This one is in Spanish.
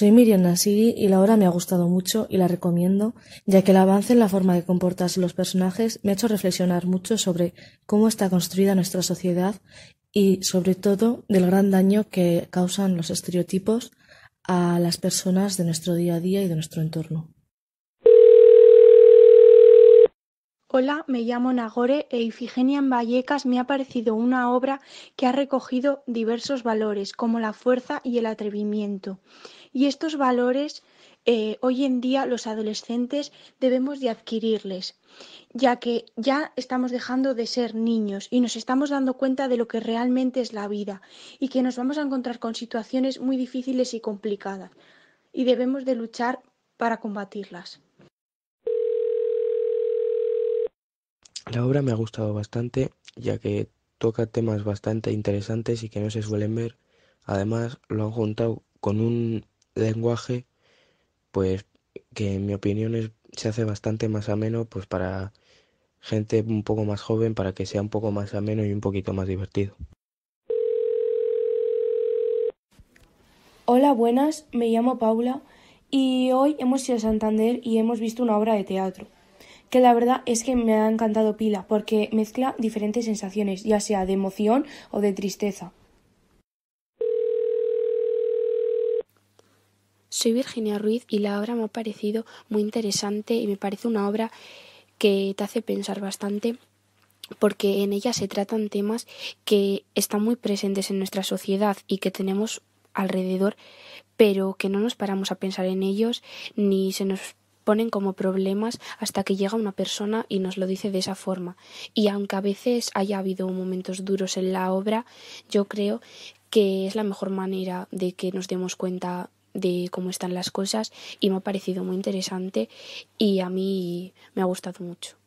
Soy Miriam Nasiri y la obra me ha gustado mucho y la recomiendo, ya que el avance en la forma de comportarse los personajes me ha hecho reflexionar mucho sobre cómo está construida nuestra sociedad y sobre todo del gran daño que causan los estereotipos a las personas de nuestro día a día y de nuestro entorno. Hola, me llamo Nagore e Ifigenia en Vallecas me ha parecido una obra que ha recogido diversos valores, como la fuerza y el atrevimiento. Y estos valores eh, hoy en día los adolescentes debemos de adquirirles, ya que ya estamos dejando de ser niños y nos estamos dando cuenta de lo que realmente es la vida y que nos vamos a encontrar con situaciones muy difíciles y complicadas y debemos de luchar para combatirlas. La obra me ha gustado bastante, ya que toca temas bastante interesantes y que no se suelen ver. Además, lo han juntado con un lenguaje, pues que en mi opinión es, se hace bastante más ameno, pues para gente un poco más joven, para que sea un poco más ameno y un poquito más divertido. Hola, buenas, me llamo Paula y hoy hemos ido a Santander y hemos visto una obra de teatro que la verdad es que me ha encantado Pila porque mezcla diferentes sensaciones, ya sea de emoción o de tristeza. Soy Virginia Ruiz y la obra me ha parecido muy interesante y me parece una obra que te hace pensar bastante porque en ella se tratan temas que están muy presentes en nuestra sociedad y que tenemos alrededor, pero que no nos paramos a pensar en ellos ni se nos ponen como problemas hasta que llega una persona y nos lo dice de esa forma. Y aunque a veces haya habido momentos duros en la obra, yo creo que es la mejor manera de que nos demos cuenta de cómo están las cosas y me ha parecido muy interesante y a mí me ha gustado mucho.